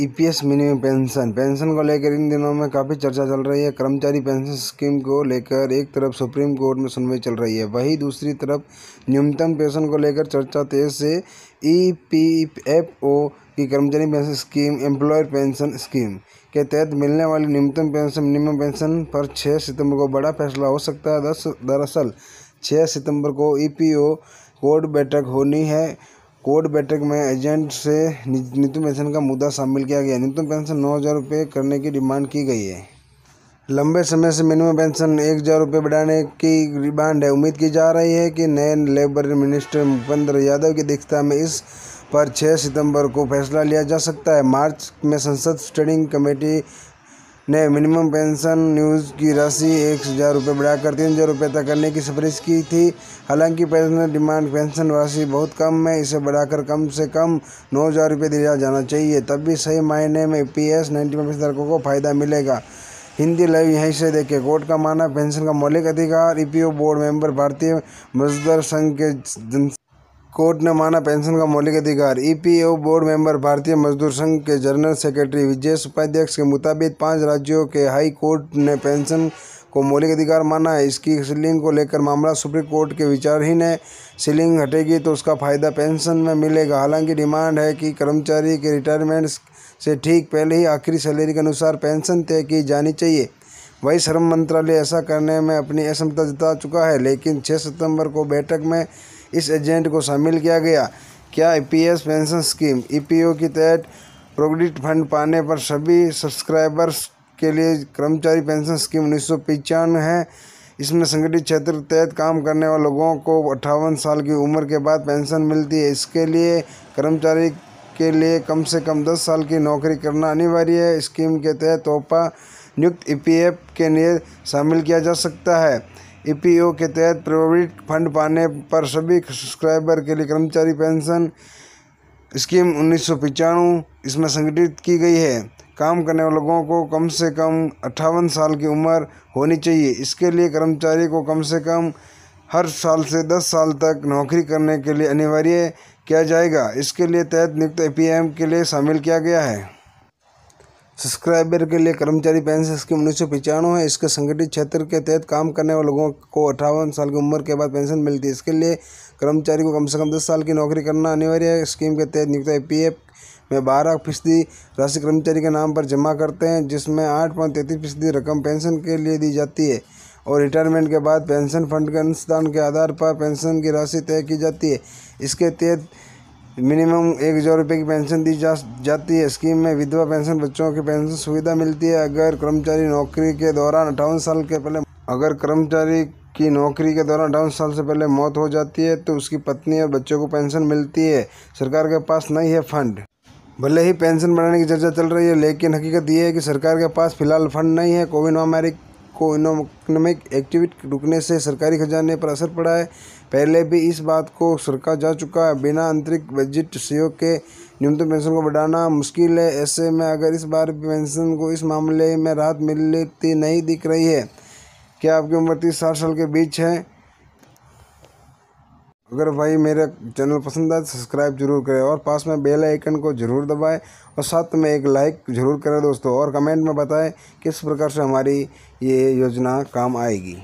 ई P S minimum pension pension को लेकर इन दिनों में काफ़ी चर्चा चल रही है कर्मचारी पेंशन स्कीम को लेकर एक तरफ सुप्रीम कोर्ट में सुनवाई चल रही है वहीं दूसरी तरफ न्यूनतम पेंशन को लेकर चर्चा तेज से ई पी एफ ओ की कर्मचारी pension scheme employer pension scheme के तहत मिलने वाली न्यूनतम पेंशन मिनिमम पेंशन पर छः सितम्बर को बड़ा फैसला हो सकता है दरअसल छः सितम्बर को ई पी ओ कोड बैठक होनी है कोर्ट बैठक में एजेंट से नितिन पेंशन का मुद्दा शामिल किया गया न्यूनतम पेंशन नौ हज़ार रुपये करने की डिमांड की गई है लंबे समय से मिनिमम पेंशन एक हज़ार रुपये बढ़ाने की डिमांड है उम्मीद की जा रही है कि नए लेबर मिनिस्टर भूपेंद्र यादव की अध्यक्षता में इस पर 6 सितंबर को फैसला लिया जा सकता है मार्च में संसद स्टडिंग कमेटी ने मिनिमम पेंशन न्यूज़ की राशि एक हज़ार रुपये बढ़ाकर तीन हज़ार रुपये तक करने की सिफारिश की थी हालांकि पेंशन डिमांड पेंशन राशि बहुत कम है इसे बढ़ाकर कम से कम नौ हज़ार रुपये दिया जाना चाहिए तब भी सही मायने में पी एस नाइन्टी पेंशनधारकों को फ़ायदा मिलेगा हिंदी लाइव यहीं से देखें कोर्ट का माना पेंशन का मौलिक अधिकार ई e बोर्ड मेंबर भारतीय मजदूर संघ के कोर्ट ने माना पेंशन का मौलिक अधिकार ईपीओ e बोर्ड मेंबर भारतीय मजदूर संघ के जनरल सेक्रेटरी विजय उपाध्यक्ष के मुताबिक पांच राज्यों के हाई कोर्ट ने पेंशन को मौलिक अधिकार माना है इसकी सीलिंग को लेकर मामला सुप्रीम कोर्ट के विचारहीन है सीलिंग हटेगी तो उसका फायदा पेंशन में मिलेगा हालांकि डिमांड है कि कर्मचारी के रिटायरमेंट से ठीक पहले ही आखिरी सैलरी के अनुसार पेंशन तय की जानी चाहिए वही श्रम मंत्रालय ऐसा करने में अपनी असमता जता चुका है लेकिन छः सितंबर को बैठक में इस एजेंट को शामिल किया गया क्या EPS e pension scheme EPO e के तहत प्रोविडेंट फंड पाने पर सभी सब्सक्राइबर्स के लिए कर्मचारी पेंशन स्कीम उन्नीस सौ है इसमें संगठित क्षेत्र तहत काम करने वाले लोगों को अट्ठावन साल की उम्र के बाद पेंशन मिलती है इसके लिए कर्मचारी के लिए कम से कम दस साल की नौकरी करना अनिवार्य है स्कीम के तहत तोहफा नियुक्त ईपीएफ e के लिए शामिल किया जा सकता है ई.पी.एफ e के तहत प्रोविडेंट फंड पाने पर सभी सब्सक्राइबर के लिए कर्मचारी पेंशन स्कीम उन्नीस सौ पचानवे इसमें संगठित की गई है काम करने लोगों को कम से कम अट्ठावन साल की उम्र होनी चाहिए इसके लिए कर्मचारी को कम से कम हर साल से दस साल तक नौकरी करने के लिए अनिवार्य किया जाएगा इसके लिए तहत नियुक्त ए e के लिए शामिल किया गया है सब्सक्राइबर के लिए कर्मचारी पेंशन स्कीम उन्नीस सौ पचानवे है इसके संगठित क्षेत्र के तहत काम करने वाले लोगों को अठावन साल की उम्र के बाद पेंशन मिलती है इसके लिए कर्मचारी को कम से कम दस साल की नौकरी करना अनिवार्य है स्कीम के तहत नियुक्त पी एफ में बारह फीसदी राशि कर्मचारी के नाम पर जमा करते हैं जिसमें आठ पॉइंट तैंतीस फीसदी रकम पेंशन के लिए दी जाती है और रिटायरमेंट के बाद पेंशन फंड के अंशदान के आधार पर पेंशन की राशि तय की जाती है इसके तहत मिनिमम एक हज़ार रुपये की पेंशन दी जा जाती है स्कीम में विधवा पेंशन बच्चों की पेंशन सुविधा मिलती है अगर कर्मचारी नौकरी के दौरान अठावन साल के पहले अगर कर्मचारी की नौकरी के दौरान अठावन साल से पहले मौत हो जाती है तो उसकी पत्नी और बच्चों को पेंशन मिलती है सरकार के पास नहीं है फंड भले ही पेंशन बढ़ाने की चर्चा चल रही है लेकिन हकीकत यह है कि सरकार के पास फिलहाल फंड नहीं है कोविड महामारी को इकोनॉमिक एक्टिविटी रुकने से सरकारी खजाने पर असर पड़ा है पहले भी इस बात को सरका जा चुका है बिना आंतरिक बजट सहयोग के न्यूनतम पेंशन को बढ़ाना मुश्किल है ऐसे में अगर इस बार पेंशन को इस मामले में राहत मिलती नहीं दिख रही है क्या आपकी उम्र तीस साठ साल के बीच है अगर भाई मेरा चैनल पसंद आए तो सब्सक्राइब जरूर करें और पास में बेल आइकन को जरूर दबाएं और साथ में एक लाइक जरूर करें दोस्तों और कमेंट में बताएं किस प्रकार से हमारी ये योजना काम आएगी